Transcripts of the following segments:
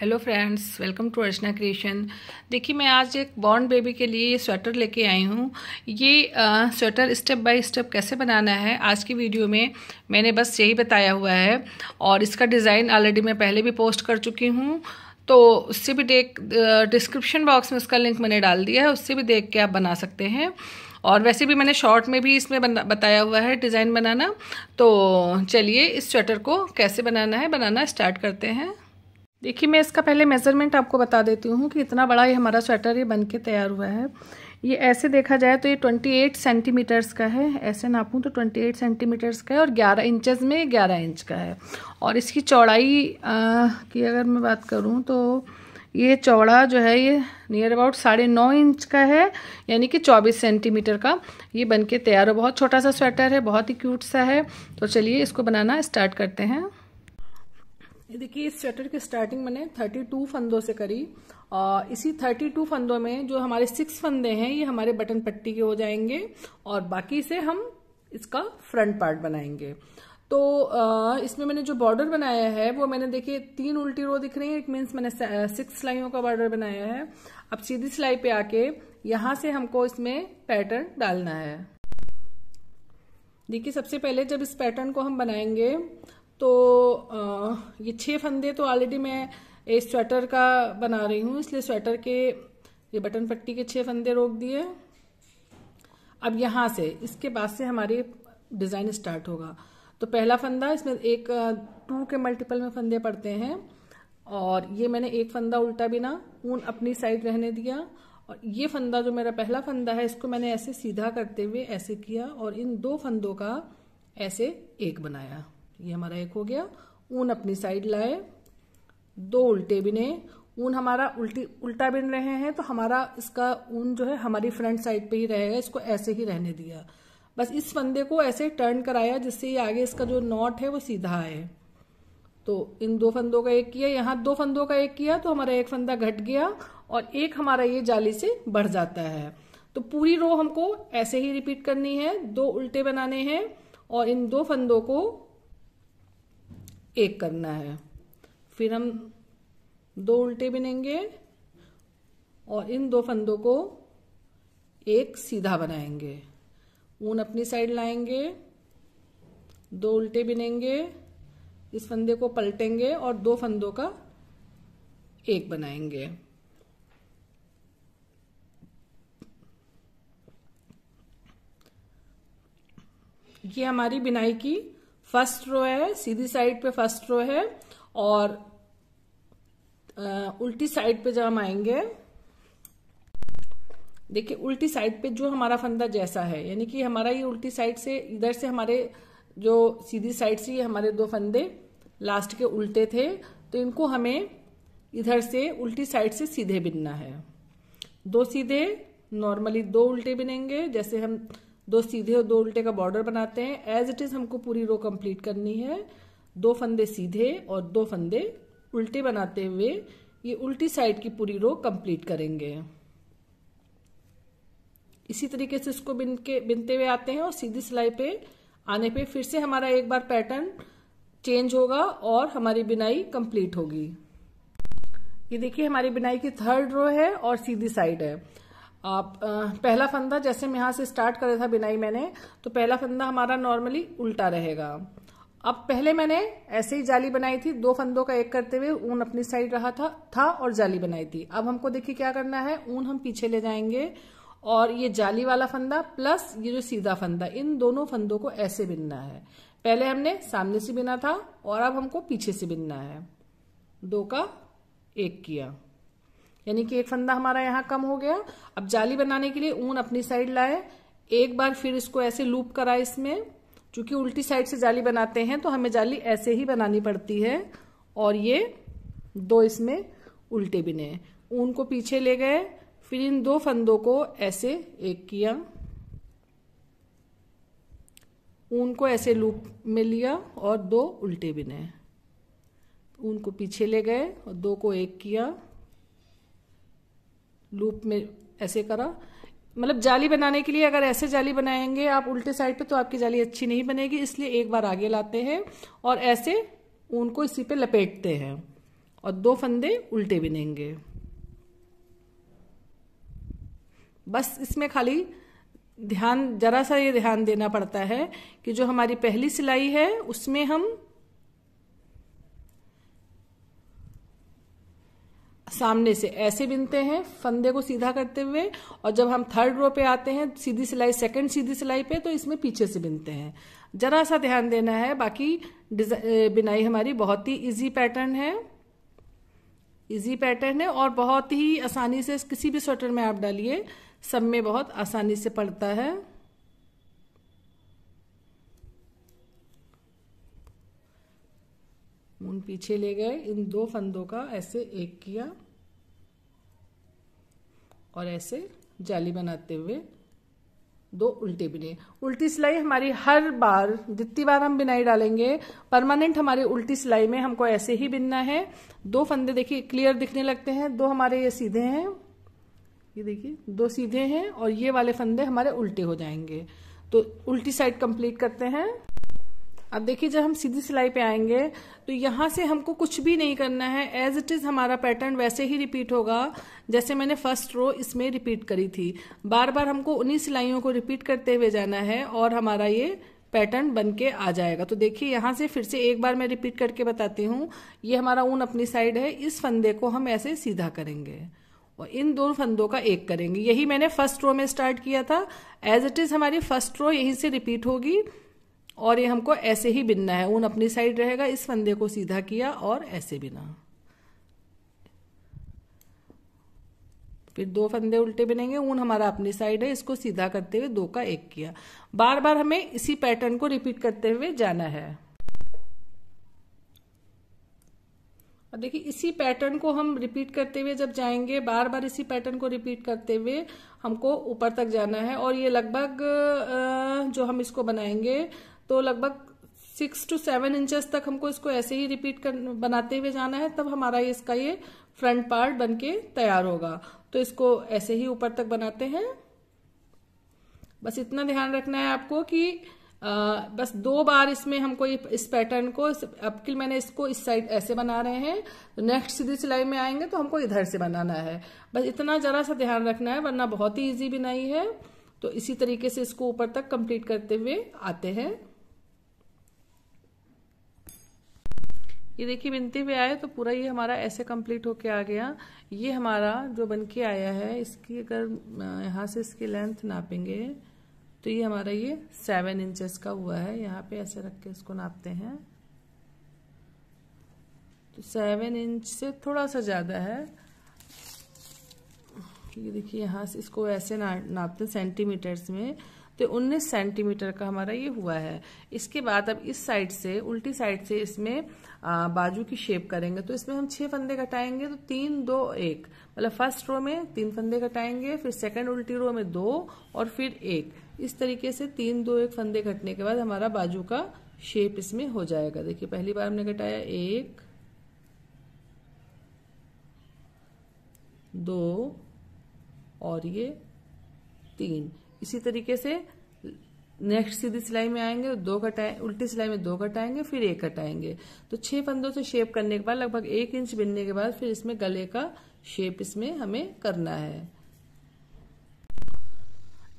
hello friends welcome to Archana creation देखिए मैं आज एक बॉर्न बेबी के लिए ये स्वेटर लेके आई हूँ ये आ, स्वेटर स्टेप बाय स्टेप कैसे बनाना है आज की वीडियो में मैंने बस यही बताया हुआ है और इसका डिज़ाइन ऑलरेडी मैं पहले भी पोस्ट कर चुकी हूँ तो उससे भी देख डिस्क्रिप्शन बॉक्स में उसका लिंक मैंने डाल दिया है उससे भी देख के आप बना सकते हैं और वैसे भी मैंने शॉर्ट में भी इसमें बना बताया हुआ है डिज़ाइन बनाना तो चलिए इस स्वेटर को कैसे बनाना है बनाना स्टार्ट करते हैं देखिए मैं इसका पहले मेज़रमेंट आपको बता देती हूँ कि इतना बड़ा ये हमारा स्वेटर ये बन के तैयार हुआ है ये ऐसे देखा जाए तो ये 28 सेंटीमीटर्स का है ऐसे नापूँ तो 28 सेंटीमीटर्स का है और 11 इंचेस में 11 इंच का है और इसकी चौड़ाई आ, की अगर मैं बात करूँ तो ये चौड़ा जो है ये नियर अबाउट साढ़े नौ इंच का है यानी कि चौबीस सेंटीमीटर का ये बन के तैयार हो बहुत छोटा सा स्वेटर है बहुत ही क्यूट सा है तो चलिए इसको बनाना स्टार्ट करते हैं ये देखिए इस स्वेटर की स्टार्टिंग मैंने 32 फंदों से करी और इसी 32 फंदों में जो हमारे सिक्स फंदे हैं ये हमारे बटन पट्टी के हो जाएंगे और बाकी से हम इसका फ्रंट पार्ट बनाएंगे तो इसमें मैंने जो बॉर्डर बनाया है वो मैंने देखिए तीन उल्टी रो दिख रही है इट मीन्स मैंने सिक्स सिलाइयों का बॉर्डर बनाया है अब सीधी सिलाई पे आके यहां से हमको इसमें पैटर्न डालना है देखिए सबसे पहले जब इस पैटर्न को हम बनाएंगे तो आ, ये छह फंदे तो ऑलरेडी मैं इस स्वेटर का बना रही हूँ इसलिए स्वेटर के ये बटन पट्टी के छह फंदे रोक दिए अब यहाँ से इसके बाद से हमारी डिज़ाइन स्टार्ट होगा तो पहला फंदा इसमें एक टू के मल्टीपल में फंदे पड़ते हैं और ये मैंने एक फंदा उल्टा बिना ऊन अपनी साइड रहने दिया और ये फंदा जो मेरा पहला फंदा है इसको मैंने ऐसे सीधा करते हुए ऐसे किया और इन दो फंदों का ऐसे एक बनाया ये हमारा एक हो गया ऊन अपनी साइड लाए दो उल्टे बिने ऊन हमारा उल्टी उल्टा बिन रहे हैं तो हमारा इसका ऊन जो है हमारी फ्रंट साइड पे ही रहेगा इसको ऐसे ही रहने दिया बस इस फंदे को ऐसे टर्न कराया जिससे ये आगे इसका जो नॉट है वो सीधा आए तो इन दो फंदों का एक किया यहाँ दो फंदों का एक किया तो हमारा एक फंदा घट गया और एक हमारा ये जाली से बढ़ जाता है तो पूरी रो हमको ऐसे ही रिपीट करनी है दो उल्टे बनाने हैं और इन दो फंदों को एक करना है फिर हम दो उल्टे बिनेंगे और इन दो फंदों को एक सीधा बनाएंगे ऊन अपनी साइड लाएंगे दो उल्टे बिनेंगे इस फंदे को पलटेंगे और दो फंदों का एक बनाएंगे ये हमारी बिनाई की फर्स्ट रो है सीधी साइड पे फर्स्ट रो है और आ, उल्टी साइड पे जब हम आएंगे देखिए उल्टी साइड पे जो हमारा फंदा जैसा है यानी कि हमारा ये उल्टी साइड से इधर से हमारे जो सीधी साइड से ये हमारे दो फंदे लास्ट के उल्टे थे तो इनको हमें इधर से उल्टी साइड से सीधे बिनना है दो सीधे नॉर्मली दो उल्टे बिनेंगे जैसे हम दो सीधे और दो उल्टे का बॉर्डर बनाते हैं एज इट इज हमको पूरी रो कंप्लीट करनी है दो फंदे सीधे और दो फंदे उल्टे बनाते हुए ये उल्टी साइड की पूरी रो कंप्लीट करेंगे इसी तरीके से इसको बिन के बिनते हुए आते हैं और सीधी सिलाई पे आने पे फिर से हमारा एक बार पैटर्न चेंज होगा और हमारी बिनाई कंप्लीट होगी ये देखिए हमारी बिनाई की थर्ड रो है और सीधी साइड है आप पहला फंदा जैसे हम यहाँ से स्टार्ट करे था बिनाई मैंने तो पहला फंदा हमारा नॉर्मली उल्टा रहेगा अब पहले मैंने ऐसे ही जाली बनाई थी दो फंदों का एक करते हुए ऊन अपनी साइड रहा था था और जाली बनाई थी अब हमको देखिए क्या करना है ऊन हम पीछे ले जाएंगे और ये जाली वाला फंदा प्लस ये जो सीधा फंदा इन दोनों फंदों को ऐसे बिनना है पहले हमने सामने से बिना था और अब हमको पीछे से बिनना है दो का एक किया यानी कि एक फंदा हमारा यहाँ कम हो गया अब जाली बनाने के लिए ऊन अपनी साइड लाए एक बार फिर इसको ऐसे लूप कराए इसमें चूंकि उल्टी साइड से जाली बनाते हैं तो हमें जाली ऐसे ही बनानी पड़ती है और ये दो इसमें उल्टे बिने ऊन को पीछे ले गए फिर इन दो फंदों को ऐसे एक किया ऊन को ऐसे लूप में लिया और दो उल्टे बिने ऊन को पीछे ले गए और दो को एक किया लूप में ऐसे करा मतलब जाली बनाने के लिए अगर ऐसे जाली बनाएंगे आप उल्टे साइड पे तो आपकी जाली अच्छी नहीं बनेगी इसलिए एक बार आगे लाते हैं और ऐसे ऊन को इसी पे लपेटते हैं और दो फंदे उल्टे बिनेंगे बस इसमें खाली ध्यान जरा सा ये ध्यान देना पड़ता है कि जो हमारी पहली सिलाई है उसमें हम सामने से ऐसे बिनते हैं फंदे को सीधा करते हुए और जब हम थर्ड रो पे आते हैं सीधी सिलाई सेकंड सीधी सिलाई पे तो इसमें पीछे से बिनते हैं ज़रा सा ध्यान देना है बाकी बिनाई हमारी बहुत ही इजी पैटर्न है इजी पैटर्न है और बहुत ही आसानी से किसी भी स्वेटर में आप डालिए सब में बहुत आसानी से पड़ता है उन पीछे ले गए इन दो फंदों का ऐसे एक किया और ऐसे जाली बनाते हुए दो उल्टे बिने उल्टी सिलाई हमारी हर बार जितनी बार हम बिनाई डालेंगे परमानेंट हमारे उल्टी सिलाई में हमको ऐसे ही बिनना है दो फंदे देखिए क्लियर दिखने लगते हैं दो हमारे ये सीधे हैं ये देखिए दो सीधे हैं और ये वाले फंदे हमारे उल्टे हो जाएंगे तो उल्टी साइड कंप्लीट करते हैं अब देखिए जब हम सीधी सिलाई पे आएंगे तो यहां से हमको कुछ भी नहीं करना है एज इट इज़ हमारा पैटर्न वैसे ही रिपीट होगा जैसे मैंने फर्स्ट रो इसमें रिपीट करी थी बार बार हमको उन्हीं सिलाइयों को रिपीट करते हुए जाना है और हमारा ये पैटर्न बन के आ जाएगा तो देखिए यहां से फिर से एक बार मैं रिपीट करके बताती हूँ ये हमारा ऊन अपनी साइड है इस फंदे को हम ऐसे सीधा करेंगे और इन दोनों फंदों का एक करेंगे यही मैंने फर्स्ट रो में स्टार्ट किया था एज इट इज़ हमारी फर्स्ट रो यहीं से रिपीट होगी और ये हमको ऐसे ही बिनना है ऊन अपनी साइड रहेगा इस फंदे को सीधा किया और ऐसे बिना फिर दो फंदे उल्टे बिनेंगे ऊन हमारा अपनी साइड है इसको सीधा करते हुए दो का एक किया बार बार हमें इसी पैटर्न को रिपीट करते हुए जाना है और देखिए इसी पैटर्न को हम रिपीट करते हुए जब जाएंगे बार बार इसी पैटर्न को रिपीट करते हुए हमको ऊपर तक जाना है और ये लगभग जो हम इसको बनाएंगे तो लगभग सिक्स टू सेवन इंचेस तक हमको इसको ऐसे ही रिपीट कर बनाते हुए जाना है तब हमारा ये इसका ये फ्रंट पार्ट बन के तैयार होगा तो इसको ऐसे ही ऊपर तक बनाते हैं बस इतना ध्यान रखना है आपको कि आ, बस दो बार इसमें हमको इस पैटर्न को अब कि मैंने इसको इस साइड ऐसे बना रहे हैं तो नेक्स्ट सीधी सिलाई में आएंगे तो हमको इधर से बनाना है बस इतना जरा सा ध्यान रखना है वरना बहुत ही भी बनाई है तो इसी तरीके से इसको ऊपर तक कंप्लीट करते हुए आते हैं ये देखिए बिनती पे आए तो पूरा ये हमारा ऐसे कंप्लीट होके आ गया ये हमारा जो बन के आया है इसकी अगर यहाँ से इसकी लेंथ नापेंगे तो ये हमारा ये सेवन इंचेस का हुआ है यहाँ पे ऐसे रख के इसको नापते हैं तो सेवन इंच से थोड़ा सा ज़्यादा है ये देखिए यहाँ से इसको ऐसे ना नापते सेंटीमीटर्स में तो 19 सेंटीमीटर का हमारा ये हुआ है इसके बाद अब इस साइड से उल्टी साइड से इसमें बाजू की शेप करेंगे तो इसमें हम छह फंदे कटाएंगे तो तीन दो एक मतलब फर्स्ट रो में तीन फंदे कटाएंगे फिर सेकेंड उल्टी रो में दो और फिर एक इस तरीके से तीन दो एक फंदे कटने के बाद हमारा बाजू का शेप इसमें हो जाएगा देखिए पहली बार हमने कटाया एक दो और ये तीन इसी तरीके से नेक्स्ट सीधी सिलाई में आएंगे दो कटाए उल्टी सिलाई में दो कटाएंगे फिर एक कटाएंगे तो छह फंदों से शेप करने के बाद लगभग एक इंच बिनने के बाद फिर इसमें गले का शेप इसमें हमें करना है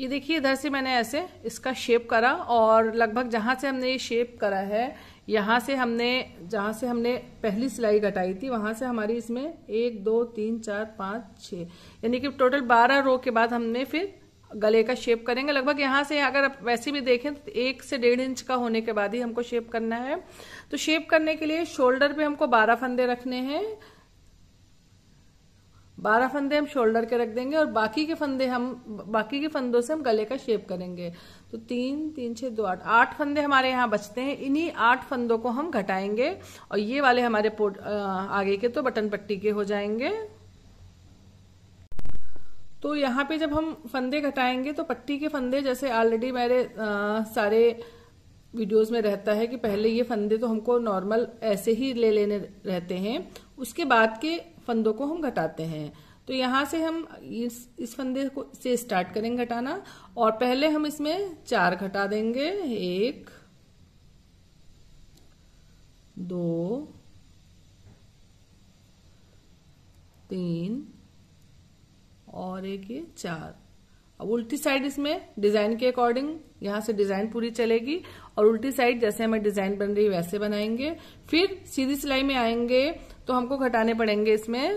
ये देखिए इधर से मैंने ऐसे इसका शेप करा और लगभग जहां से हमने ये शेप करा है यहां से हमने जहां से हमने पहली सिलाई घटाई थी वहां से हमारी इसमें एक दो तीन चार पांच छह यानी कि टोटल बारह रो के बाद हमने फिर गले का शेप करेंगे लगभग यहाँ से अगर आप वैसे भी देखें तो एक से डेढ़ इंच का होने के बाद ही हमको शेप करना है तो शेप करने के लिए शोल्डर पे हमको बारह फंदे रखने हैं बारह फंदे हम शोल्डर के रख देंगे और बाकी के फंदे हम बाकी के फंदों से हम गले का शेप करेंगे तो तीन तीन छह दो आठ आठ फंदे हमारे यहाँ बचते हैं इन्हीं आठ फंदों को हम घटाएंगे और ये वाले हमारे आगे के तो बटन पट्टी के हो जाएंगे तो यहाँ पे जब हम फंदे घटाएंगे तो पट्टी के फंदे जैसे ऑलरेडी मेरे आ, सारे वीडियोस में रहता है कि पहले ये फंदे तो हमको नॉर्मल ऐसे ही ले लेने रहते हैं उसके बाद के फंदों को हम घटाते हैं तो यहाँ से हम इस इस फंदे को से स्टार्ट करेंगे घटाना और पहले हम इसमें चार घटा देंगे एक दो तीन और एक ये चार अब उल्टी साइड इसमें डिजाइन के अकॉर्डिंग यहां से डिजाइन पूरी चलेगी और उल्टी साइड जैसे हमें डिजाइन बन रही वैसे बनाएंगे फिर सीधी सिलाई में आएंगे तो हमको घटाने पड़ेंगे इसमें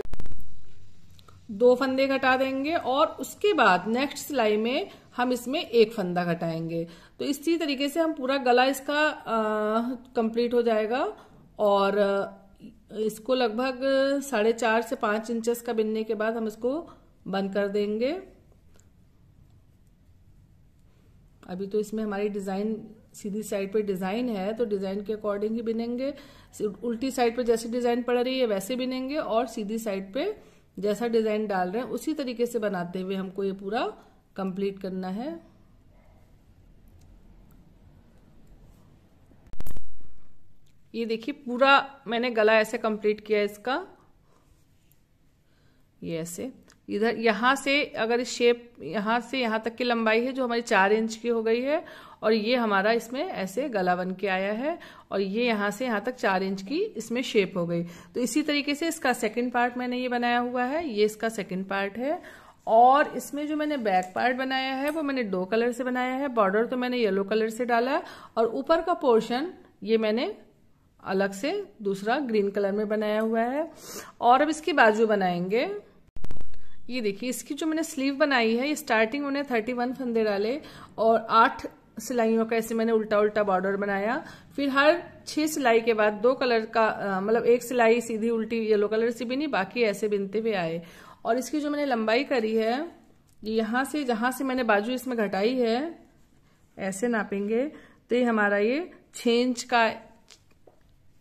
दो फंदे घटा देंगे और उसके बाद नेक्स्ट सिलाई में हम इसमें एक फंदा घटाएंगे तो इसी तरीके से हम पूरा गला इसका कंप्लीट हो जाएगा और इसको लगभग साढ़े चार से पांच इंचेस का बिनने के बाद हम इसको बंद कर देंगे अभी तो इसमें हमारी डिज़ाइन सीधी साइड पे डिज़ाइन है तो डिज़ाइन के अकॉर्डिंग ही बिनेंगे उल्टी साइड पे जैसी डिज़ाइन पड़ रही है वैसे बिनेंगे और सीधी साइड पे जैसा डिज़ाइन डाल रहे हैं उसी तरीके से बनाते हुए हमको ये पूरा कंप्लीट करना है ये देखिए पूरा मैंने गला ऐसे कंप्लीट किया इसका ये ऐसे इधर यहाँ से अगर इस शेप यहाँ से यहाँ तक की लंबाई है जो हमारी चार इंच की हो गई है और ये हमारा इसमें ऐसे गला बन के आया है और ये यहाँ से यहाँ तक चार इंच की इसमें शेप हो गई तो इसी तरीके से इसका सेकंड पार्ट मैंने ये बनाया हुआ है ये इसका सेकंड पार्ट है और इसमें जो मैंने बैक पार्ट बनाया है वो मैंने दो कलर से बनाया है बॉर्डर तो मैंने येलो कलर से डाला है और ऊपर का पोर्शन ये मैंने अलग से दूसरा ग्रीन कलर में बनाया हुआ है और अब इसकी बाजू बनाएंगे ये देखिए इसकी जो मैंने स्लीव बनाई है ये स्टार्टिंग उन्हें थर्टी वन फंदे डाले और आठ सिलाइयों का ऐसे मैंने उल्टा उल्टा बॉर्डर बनाया फिर हर छह सिलाई के बाद दो कलर का मतलब एक सिलाई सीधी उल्टी येलो कलर से भी नहीं बाकी ऐसे बिनते हुए आए और इसकी जो मैंने लंबाई करी है यहां से जहां से मैंने बाजू इसमें घटाई है ऐसे नापेंगे तो ये हमारा ये छ इंच का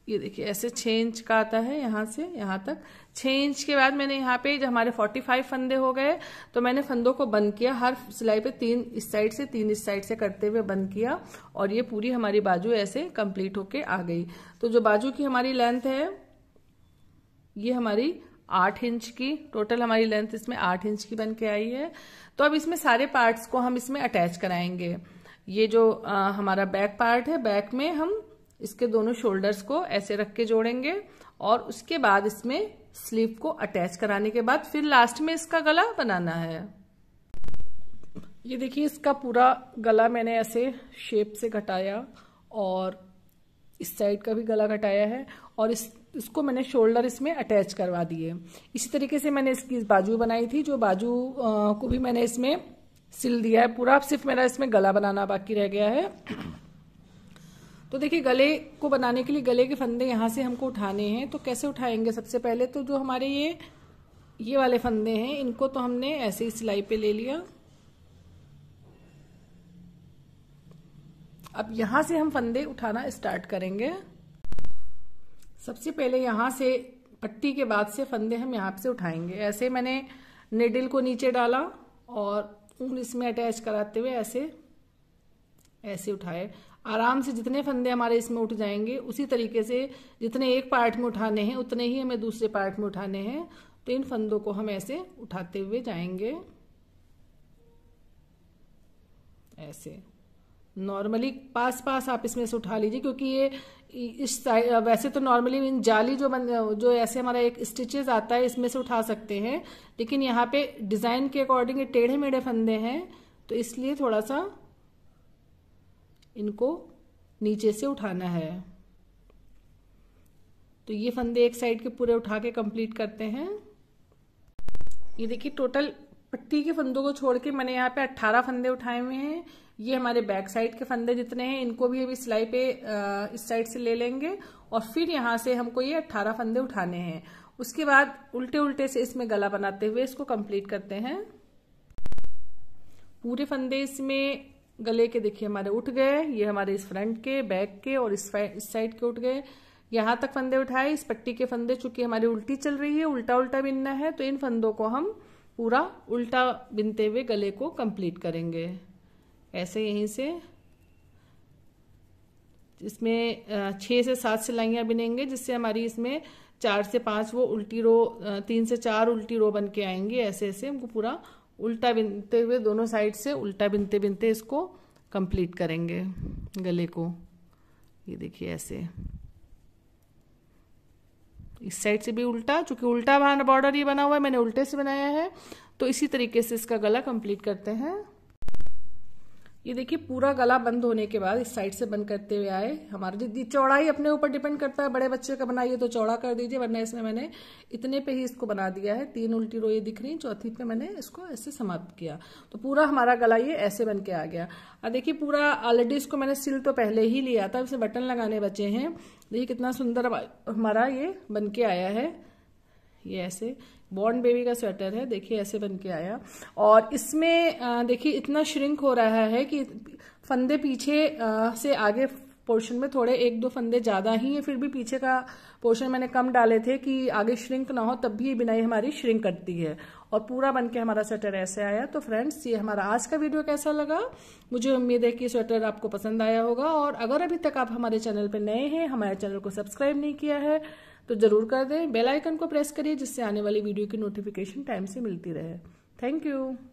ये देखिए ऐसे छः इंच का आता है यहाँ से यहाँ तक छः इंच के बाद मैंने यहाँ पे हमारे 45 फंदे हो गए तो मैंने फंदों को बंद किया हर सिलाई पे तीन इस साइड से तीन इस साइड से करते हुए बंद किया और ये पूरी हमारी बाजू ऐसे कंप्लीट होके आ गई तो जो बाजू की हमारी लेंथ है ये हमारी आठ इंच की टोटल हमारी लेंथ इसमें आठ इंच की बन के आई है तो अब इसमें सारे पार्ट्स को हम इसमें अटैच कराएंगे ये जो आ, हमारा बैक पार्ट है बैक में हम इसके दोनों शोल्डर्स को ऐसे रख के जोड़ेंगे और उसके बाद इसमें स्लीव को अटैच कराने के बाद फिर लास्ट में इसका गला बनाना है ये देखिए इसका पूरा गला मैंने ऐसे शेप से घटाया और इस साइड का भी गला घटाया है और इस इसको मैंने शोल्डर इसमें अटैच करवा दिए इसी तरीके से मैंने इसकी बाजू बनाई थी जो बाजू को भी मैंने इसमें सिल दिया है पूरा सिर्फ मेरा इसमें गला बनाना बाकी रह गया है तो देखिए गले को बनाने के लिए गले के फंदे यहाँ से हमको उठाने हैं तो कैसे उठाएंगे सबसे पहले तो जो हमारे ये ये वाले फंदे हैं इनको तो हमने ऐसे ही सिलाई पे ले लिया अब यहां से हम फंदे उठाना स्टार्ट करेंगे सबसे पहले यहां से पट्टी के बाद से फंदे हम यहां से उठाएंगे ऐसे मैंने निडिल को नीचे डाला और ऊन इसमें अटैच कराते हुए ऐसे ऐसे उठाए आराम से जितने फंदे हमारे इसमें उठ जाएंगे उसी तरीके से जितने एक पार्ट में उठाने हैं उतने ही हमें दूसरे पार्ट में उठाने हैं तो इन फंदों को हम ऐसे उठाते हुए जाएंगे ऐसे नॉर्मली पास पास आप इसमें से उठा लीजिए क्योंकि ये इस वैसे तो नॉर्मली इन जाली जो बन जो ऐसे हमारा एक स्टिचेस आता है इसमें से उठा सकते हैं लेकिन यहाँ पे डिज़ाइन के अकॉर्डिंग ये टेढ़े मेढ़े फंदे हैं तो इसलिए थोड़ा सा इनको नीचे से उठाना है तो ये फंदे एक साइड के पूरे उठा के कंप्लीट करते हैं ये देखिए टोटल पट्टी के फंदों को छोड़ के मैंने यहाँ पे 18 फंदे उठाए हुए हैं ये हमारे बैक साइड के फंदे जितने हैं इनको भी अभी सिलाई पे इस साइड से ले लेंगे और फिर यहां से हमको ये 18 फंदे उठाने हैं उसके बाद उल्टे उल्टे से इसमें गला बनाते हुए इसको कंप्लीट करते हैं पूरे फंदे इसमें गले के देखिए हमारे उठ गए ये हमारे इस फ्रंट के बैक के और इस इस साइड के उठ गए यहाँ तक फंदे उठाए इस पट्टी के फंदे चूंकि हमारी उल्टी चल रही है उल्टा उल्टा बिनना है तो इन फंदों को हम पूरा उल्टा बिनते हुए गले को कंप्लीट करेंगे ऐसे यहीं से इसमें छः से सात सिलाइयाँ बिनेंगे जिससे हमारी इसमें चार से पाँच वो उल्टी रो तीन से चार उल्टी रो बन के आएंगी ऐसे ऐसे हमको पूरा उल्टा बिनते हुए दोनों साइड से उल्टा बिनते बिनते इसको कंप्लीट करेंगे गले को ये देखिए ऐसे इस साइड से भी उल्टा चूंकि उल्टा बॉर्डर ये बना हुआ है मैंने उल्टे से बनाया है तो इसी तरीके से इसका गला कंप्लीट करते हैं ये देखिए पूरा गला बंद होने के बाद इस साइड से बंद करते हुए आए हमारा दीदी चौड़ाई अपने ऊपर डिपेंड करता है बड़े बच्चे का बनाइए तो चौड़ा कर दीजिए वरना इसमें मैंने इतने पे ही इसको बना दिया है तीन उल्टी रोए दिख रही चौथी पे मैंने इसको ऐसे समाप्त किया तो पूरा हमारा गला ये ऐसे बन के आ गया और देखिये पूरा ऑलरेडी इसको मैंने सिल तो पहले ही लिया था इसमें बटन लगाने बचे हैं देखिए कितना सुंदर हमारा ये बन के आया है ये ऐसे बॉर्न बेबी का स्वेटर है देखिए ऐसे बन के आया और इसमें देखिए इतना श्रिंक हो रहा है कि फंदे पीछे आ, से आगे पोर्शन में थोड़े एक दो फंदे ज़्यादा ही हैं फिर भी पीछे का पोर्शन मैंने कम डाले थे कि आगे श्रिंक ना हो तब भी ये बिनाई हमारी श्रिंक करती है और पूरा बन के हमारा स्वेटर ऐसे आया तो फ्रेंड्स ये हमारा आज का वीडियो कैसा लगा मुझे उम्मीद है कि स्वेटर आपको पसंद आया होगा और अगर अभी तक आप हमारे चैनल पर नए हैं हमारे चैनल को सब्सक्राइब नहीं किया है तो ज़रूर कर दें बेल आइकन को प्रेस करिए जिससे आने वाली वीडियो की नोटिफिकेशन टाइम से मिलती रहे थैंक यू